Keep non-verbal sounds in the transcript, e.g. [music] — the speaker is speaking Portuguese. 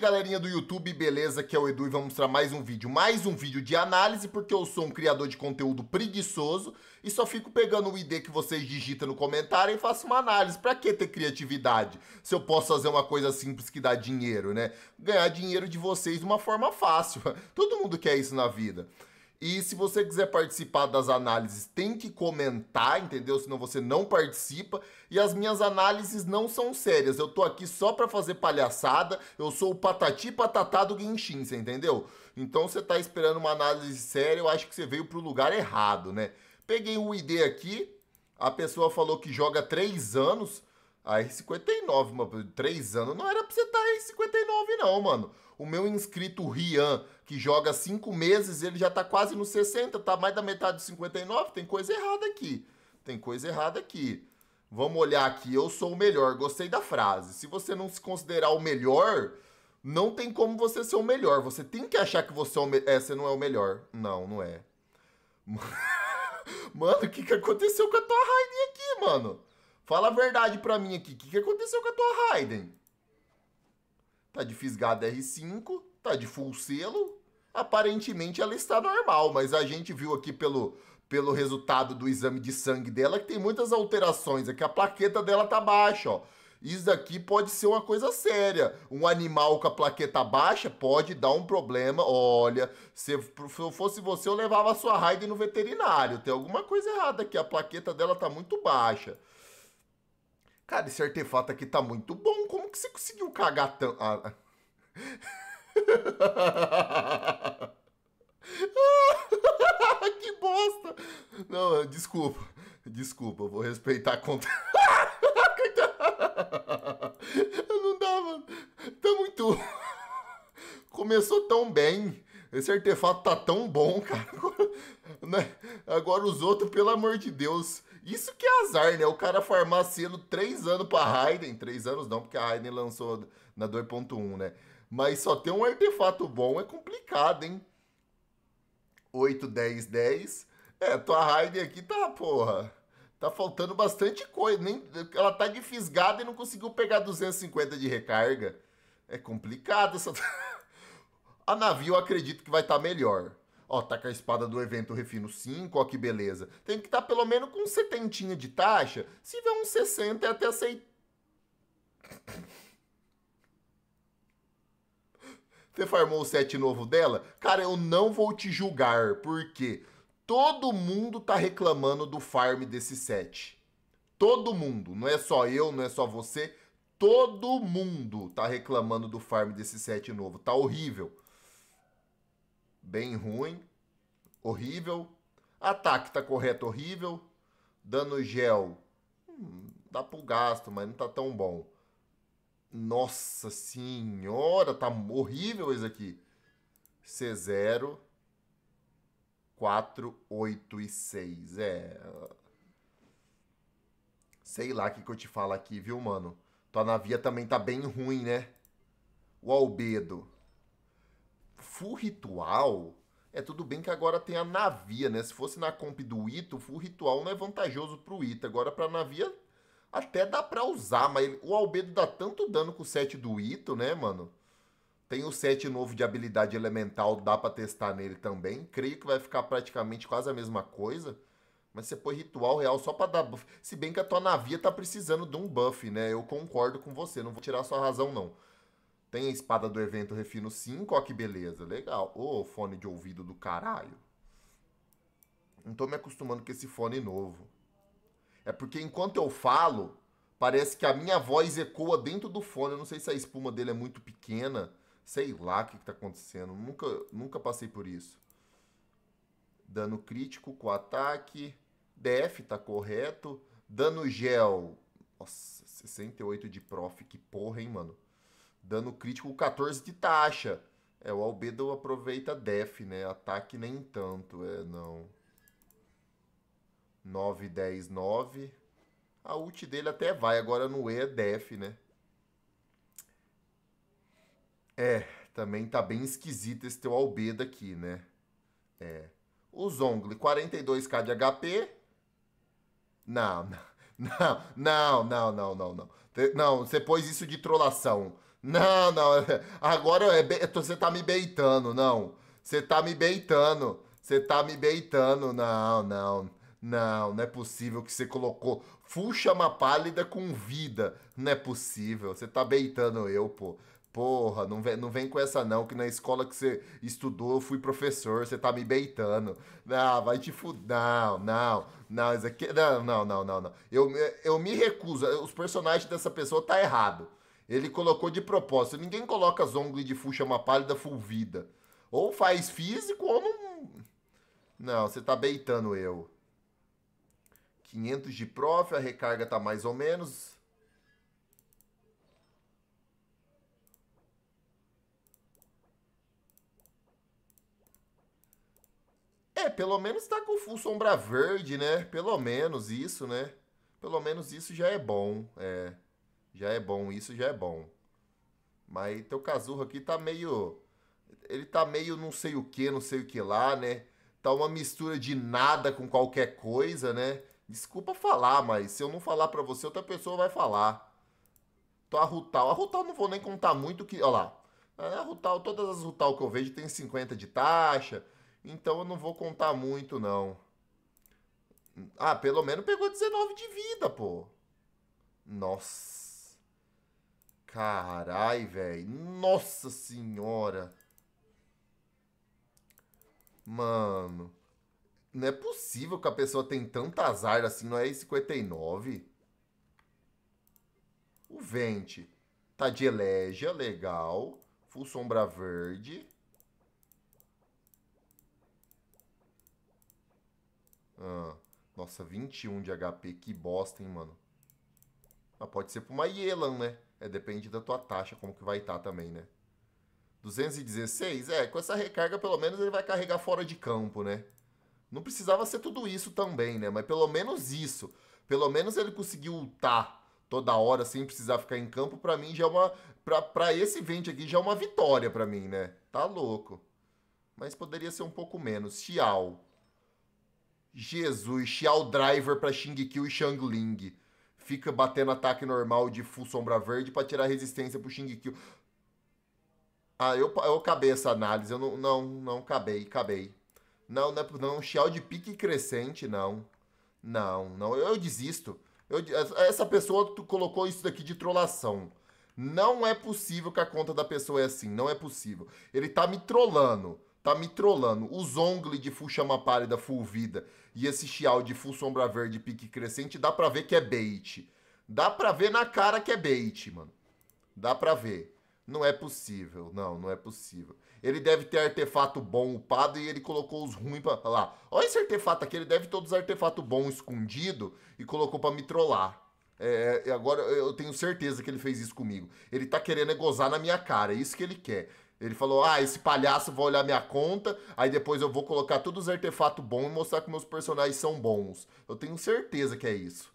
galerinha do YouTube, beleza? Aqui é o Edu e vamos mostrar mais um vídeo, mais um vídeo de análise, porque eu sou um criador de conteúdo preguiçoso e só fico pegando o ID que vocês digitam no comentário e faço uma análise. Pra que ter criatividade? Se eu posso fazer uma coisa simples que dá dinheiro, né? Ganhar dinheiro de vocês de uma forma fácil. [laughs] Todo mundo quer isso na vida. E se você quiser participar das análises, tem que comentar, entendeu? Senão você não participa. E as minhas análises não são sérias. Eu tô aqui só para fazer palhaçada. Eu sou o patati patatá do Genshin, você entendeu? Então você tá esperando uma análise séria, eu acho que você veio pro lugar errado, né? Peguei o ID aqui. A pessoa falou que joga três anos. A R59, mano, três anos, não era pra você estar tá R59 não, mano. O meu inscrito Rian, que joga cinco meses, ele já tá quase no 60, tá mais da metade do 59, tem coisa errada aqui. Tem coisa errada aqui. Vamos olhar aqui, eu sou o melhor, gostei da frase. Se você não se considerar o melhor, não tem como você ser o melhor. Você tem que achar que você, é, o é, você não é o melhor. Não, não é. [laughs] Mano, o que, que aconteceu com a tua Rainha aqui, mano? Fala a verdade pra mim aqui. O que, que aconteceu com a tua Raiden? Tá de fisgada R5, tá de full selo. Aparentemente ela está normal, mas a gente viu aqui pelo, pelo resultado do exame de sangue dela que tem muitas alterações. Aqui é que a plaqueta dela tá baixa, ó. Isso daqui pode ser uma coisa séria. Um animal com a plaqueta baixa pode dar um problema. Olha, se eu fosse você, eu levava a sua Raiden no veterinário. Tem alguma coisa errada aqui. A plaqueta dela tá muito baixa. Cara, esse artefato aqui tá muito bom. Como que você conseguiu cagar tão... Ah. ah. [laughs] que bosta! Não, desculpa. Desculpa, vou respeitar a conta. [laughs] Não dá, mano. Tá muito. Começou tão bem. Esse artefato tá tão bom, cara né? Agora os outros, pelo amor de Deus. Isso que é azar, né? O cara farmar selo três anos pra Raiden. Três anos não, porque a Raiden lançou na 2.1, né? Mas só ter um artefato bom é complicado, hein? 8, 10, 10. É, tua Raiden aqui tá, porra. Tá faltando bastante coisa. Nem, ela tá de fisgada e não conseguiu pegar 250 de recarga. É complicado essa. [laughs] a navio acredito que vai estar tá melhor. Ó, tá com a espada do evento refino 5, ó que beleza. Tem que estar tá pelo menos com um setentinha de taxa. Se vê um 60 é até aceitável. Você farmou o set novo dela? Cara, eu não vou te julgar, porque todo mundo tá reclamando do farm desse set. Todo mundo, não é só eu, não é só você, todo mundo tá reclamando do farm desse set novo, tá horrível bem ruim, horrível. Ataque tá correto, horrível. Dano gel, hum, dá pro gasto, mas não tá tão bom. Nossa senhora, tá horrível esse aqui. C0, 4, 8 e 6. É. Sei lá o que, que eu te falo aqui, viu, mano? Tua navia também tá bem ruim, né? O Albedo full ritual, é tudo bem que agora tem a navia, né? Se fosse na comp do Ito, full ritual não é vantajoso pro Ito Agora pra navia até dá pra usar, mas ele, o Albedo dá tanto dano com o set do Ito, né, mano? Tem o set novo de habilidade elemental, dá pra testar nele também. Creio que vai ficar praticamente quase a mesma coisa. Mas você põe ritual real só pra dar buff. Se bem que a tua navia tá precisando de um buff, né? Eu concordo com você, não vou tirar sua razão, não. Tem a espada do evento refino 5, ó que beleza, legal. Ô, oh, fone de ouvido do caralho. Não tô me acostumando com esse fone novo. É porque enquanto eu falo, parece que a minha voz ecoa dentro do fone. Eu não sei se a espuma dele é muito pequena, sei lá o que, que tá acontecendo. Nunca, nunca passei por isso. Dano crítico com ataque. DF tá correto. Dano gel. Nossa, 68 de prof, que porra, hein, mano. Dano crítico 14 de taxa. É, o Albedo aproveita def, né? Ataque nem tanto, é, não. 9, 10, 9. A ult dele até vai, agora no E é def, né? É, também tá bem esquisito esse teu Albedo aqui, né? É. O Zongli, 42k de HP. [laughs] Não, não, não, não, não, não. Não, não você pôs isso de trolação. Não, não. É, agora é você tá me beitando, não. Você tá me beitando. Você tá me beitando. Não, não. Não, não é possível que você colocou full chama pálida com vida. Não é possível. Você tá beitando eu, pô. Porra, não vem, não vem com essa não, que na escola que você estudou eu fui professor, você tá me beitando. Não, ah, vai te fuder. Não, não, não, isso aqui. Não, não, não, não, não. Eu, eu me recuso. Os personagens dessa pessoa tá errado. Ele colocou de propósito. Ninguém coloca zongle de full chama pálida fulvida. Ou faz físico ou não... Não, você tá beitando eu. 500 de prof, a recarga tá mais ou menos. É, pelo menos tá com full sombra verde, né? Pelo menos isso, né? Pelo menos isso já é bom, é... Já é bom, isso já é bom. Mas teu casurro aqui tá meio. Ele tá meio não sei o que, não sei o que lá, né? Tá uma mistura de nada com qualquer coisa, né? Desculpa falar, mas se eu não falar pra você, outra pessoa vai falar. Tô a Rutal. A Rutal não vou nem contar muito que. Olha lá. A Rutal, todas as Rutal que eu vejo tem 50 de taxa. Então eu não vou contar muito, não. Ah, pelo menos pegou 19 de vida, pô. Nossa. Carai, velho. Nossa senhora. Mano. Não é possível que a pessoa tem tanto azar assim, não é esse 59 O Vente. Tá de Elegia, legal. Full Sombra Verde. Ah, nossa, 21 de HP, que bosta, hein, mano. Mas pode ser pra uma Yelan, né? É, depende da tua taxa, como que vai estar tá também, né? 216? É, com essa recarga pelo menos ele vai carregar fora de campo, né? Não precisava ser tudo isso também, né? Mas pelo menos isso. Pelo menos ele conseguiu ultar toda hora sem precisar ficar em campo, para mim já é uma... Pra, pra esse vende aqui já é uma vitória para mim, né? Tá louco. Mas poderia ser um pouco menos. Xiao. Jesus, Xiao Driver pra Xing Qiu e Shang Ling fica batendo ataque normal de full sombra verde para tirar resistência pro Shingekyo. Ah, eu, eu acabei essa análise. Eu não, não, não, acabei, acabei. Não, não é não, Xiao de pique crescente, não. Não, não, eu, desisto. Eu, essa pessoa colocou isso daqui de trollação. Não é possível que a conta da pessoa é assim, não é possível. Ele tá me trollando tá me trollando. O Zongli de full chama pálida, full vida e esse Xiao de full sombra verde, pique crescente, dá pra ver que é bait. Dá pra ver na cara que é bait, mano. Dá pra ver. Não é possível, não, não é possível. Ele deve ter artefato bom upado e ele colocou os ruins pra... Olha lá, olha esse artefato aqui, ele deve ter todos os artefatos bons escondido e colocou pra me trollar. É, é agora eu tenho certeza que ele fez isso comigo. Ele tá querendo é gozar na minha cara, é isso que ele quer. Ele falou: Ah, esse palhaço vai olhar minha conta, aí depois eu vou colocar todos os artefatos bons e mostrar que meus personagens são bons. Eu tenho certeza que é isso.